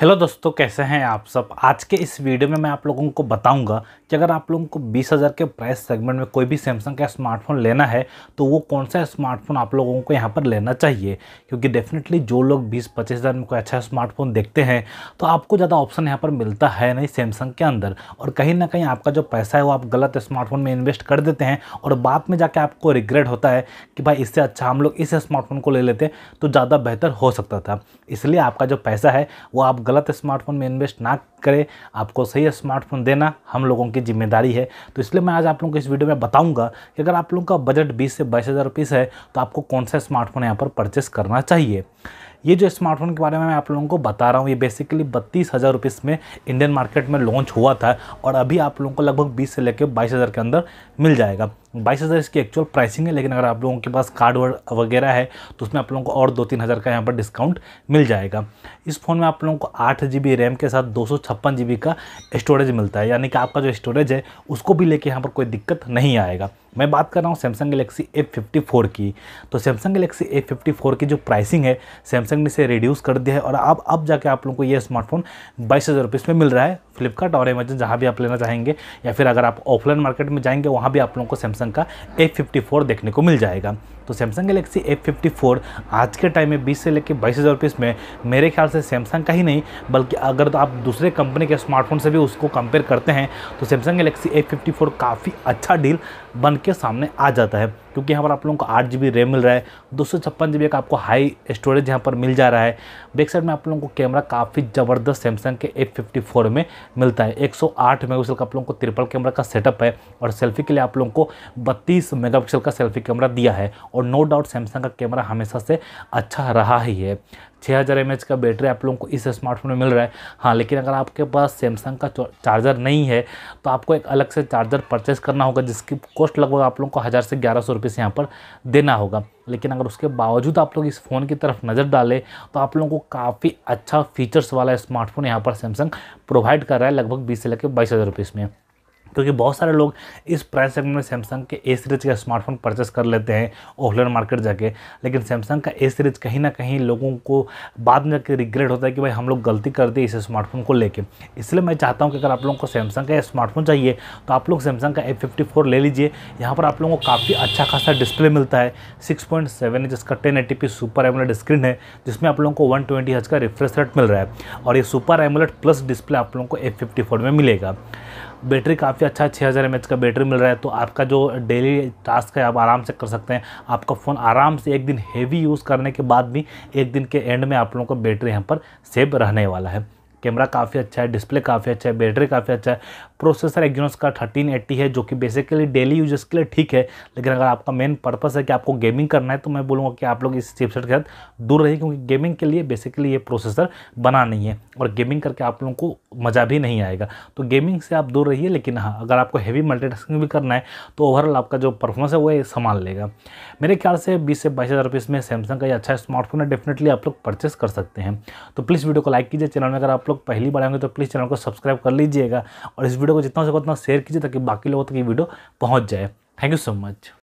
hello दोस्तों कैसे हैं आप सब आज के इस वीडियो में मैं आप लोगों को बताऊंगा कि अगर आप लोगों को 20,000 के प्राइस सेगमेंट में कोई भी सैमसंग का स्मार्टफोन लेना है तो वो कौन सा स्मार्टफोन आप लोगों को यहाँ पर लेना चाहिए क्योंकि डेफिनेटली जो लोग 20 पच्चीस हज़ार में कोई अच्छा स्मार्टफोन देखते हैं तो आपको ज़्यादा ऑप्शन यहाँ पर मिलता है नहीं सैमसंग के अंदर और कहीं ना कहीं आपका जो पैसा है वो आप गलत स्मार्टफोन में इन्वेस्ट कर देते हैं और बाद में जाके आपको रिग्रेट होता है कि भाई इससे अच्छा हम लोग इस स्मार्टफोन को ले लेते तो ज़्यादा बेहतर हो सकता था इसलिए आपका जो पैसा है वो आप गलत स्मार्टफोन में इन्वेस्ट ना करें आपको सही स्मार्टफोन देना हम लोगों की जिम्मेदारी है तो इसलिए मैं आज आप लोगों को इस वीडियो में बताऊंगा कि अगर आप लोगों का बजट बीस से बाईस हज़ार है तो आपको कौन सा स्मार्टफोन यहाँ पर परचेस करना चाहिए ये जो स्मार्टफोन के बारे में मैं आप लोगों को बता रहा हूँ ये बेसिकली बत्तीस हज़ार रुपये में इंडियन मार्केट में लॉन्च हुआ था और अभी आप लोगों को लगभग बीस से लेकर बाईस हज़ार के अंदर मिल जाएगा बाईस हज़ार इसकी एक्चुअल प्राइसिंग है लेकिन अगर आप लोगों के पास कार्ड वगैरह है तो उसमें आप लोगों को और दो तीन हज़ार का यहाँ पर डिस्काउंट मिल जाएगा इस फ़ोन में आप लोगों को आठ जी बी रैम के साथ दो सौ छप्पन जी बी का स्टोरेज मिलता है यानी कि आपका जो स्टोरेज है उसको भी लेके यहाँ पर कोई दिक्कत नहीं आएगा मैं बात कर रहा हूँ Samsung Galaxy A fifty four की तो Samsung Galaxy A fifty four की जो प्राइसिंग है सैमसंग ने इसे रिड्यूस कर दिया है और अब अब जाके आप लोगों को ये स्मार्टफोन बाईस हज़ार रुपये में मिल रहा है फ्लिपकार्ट और अमेजन जहाँ भी आप लेना चाहेंगे या फिर अगर आप ऑफलाइन मार्केट में जाएंगे वहाँ भी आप लोगों को सैमसंग का A54 देखने को मिल जाएगा तो सैमसंग गलेक्सी A54 आज के टाइम में 20 से लेकर बाईस हज़ार में मेरे ख्याल से सैमसंग का ही नहीं बल्कि अगर तो आप दूसरे कंपनी के स्मार्टफोन से भी उसको कंपेयर करते हैं तो सैमसंग गलेक्सी A54 काफ़ी अच्छा डील बन के सामने आ जाता है क्योंकि यहाँ पर आप लोगों को आठ जी रैम मिल रहा है दो सौ छप्पन जी बी का आपको हाई स्टोरेज यहाँ पर मिल जा रहा है बैक साइड में आप लोगों को कैमरा काफ़ी ज़बरदस्त सैमसंग के ए फिफ्टी फोर में मिलता है 108 मेगापिक्सल का आप लोगों को ट्रिपल कैमरा का सेटअप है और सेल्फी के लिए आप लोगों को बत्तीस मेगापिक्सल का सेल्फी कैमरा दिया है और नो डाउट सैमसंग का कैमरा हमेशा से अच्छा रहा ही है छः हज़ार एम का बैटरी आप लोगों को इस स्मार्टफोन में मिल रहा है हाँ लेकिन अगर आपके पास सैमसंग का चार्जर नहीं है तो आपको एक अलग से चार्जर परचेस करना होगा जिसकी कॉस्ट लगभग आप लोगों को हज़ार से ग्यारह सौ रुपये से यहाँ पर देना होगा लेकिन अगर उसके बावजूद आप लोग इस फ़ोन की तरफ नज़र डालें तो आप लोगों को काफ़ी अच्छा फीचर्स वाला स्मार्टफोन यहाँ पर सैमसंग प्रोवाइड कर रहा है लगभग बीस से लेकर बाईस हज़ार रुपये क्योंकि बहुत सारे लोग इस प्राइस सेगमेंट में सैमसंग के ए सीरीज का स्मार्टफोन परचेस कर लेते हैं ऑफलाइन मार्केट जाके लेकिन सैमसंग का ए सीरीज कहीं ना कहीं लोगों को बाद में जाकर रिग्रेट होता है कि भाई हम लोग गलती कर दी इस स्मार्टफोन को लेकर इसलिए मैं चाहता हूँ कि अगर आप लोगों को सैमसंग का स्मार्टफोन चाहिए तो आप लोग सैमसंग का एफ फिफ्टी फोर ले लीजिए यहाँ पर आप लोगों को काफ़ी अच्छा खासा डिस्प्ले मिलता है सिक्स पॉइंट सेवन इंच इसका ten eighty p super AMOLED screen है जिसमें आप लोगों को वन ट्वेंटी हज का रिफ्रेश रेट मिल रहा है और ये सुपर एमोलेट प्लस डिस्प्ले आप लोगों को एफ फिफ्टी फोर में मिलेगा बैटरी काफ़ी अच्छा छः हज़ार का बैटरी मिल रहा है तो आपका जो डेली टास्क है आप आराम से कर सकते हैं आपका फ़ोन आराम से एक दिन हैवी यूज़ करने के बाद भी एक दिन के एंड में आप लोगों का बैटरी यहाँ पर सेव रहने वाला है कैमरा काफ़ी अच्छा है डिस्प्ले काफ़ी अच्छा है बैटरी काफ़ी अच्छा है प्रोसेसर एक्जोनस का थर्टीन एट्टी है जो कि बेसिकली डेली यूजर्स के लिए ठीक है लेकिन अगर आपका मेन पर्पस है कि आपको गेमिंग करना है तो मैं बोलूँगा कि आप लोग इस चिपसेट के साथ दूर रहिए क्योंकि गेमिंग के लिए बेसिकली ये प्रोसेसर बना नहीं है और गेमिंग करके आप लोगों को मज़ा भी नहीं आएगा तो गेमिंग से आप दूर रहिए लेकिन हाँ अगर आपको हैवी मल्टीटास्किंग भी करना है तो ओवरऑल आपका जो परफॉर्मेंस है वो संभाल लेगा मेरे ख्याल से बीस से बाईस हज़ार रुपये में सैमसंग का ये अच्छा स्मार्टफोन है डेफिनेटली आप लोग परचेस कर सकते हैं तो प्लीज़ वीडियो को लाइक कीजिए चैनल में अगर आप लोग पहली बार आएंगे तो प्लीज़ चैनल को सब्सक्राइब कर लीजिएगा और इस वीडियो को जितना से उतना शेयर कीजिए ताकि बाकी लोगों तक ये वीडियो पहुँच जाए थैंक यू सो मच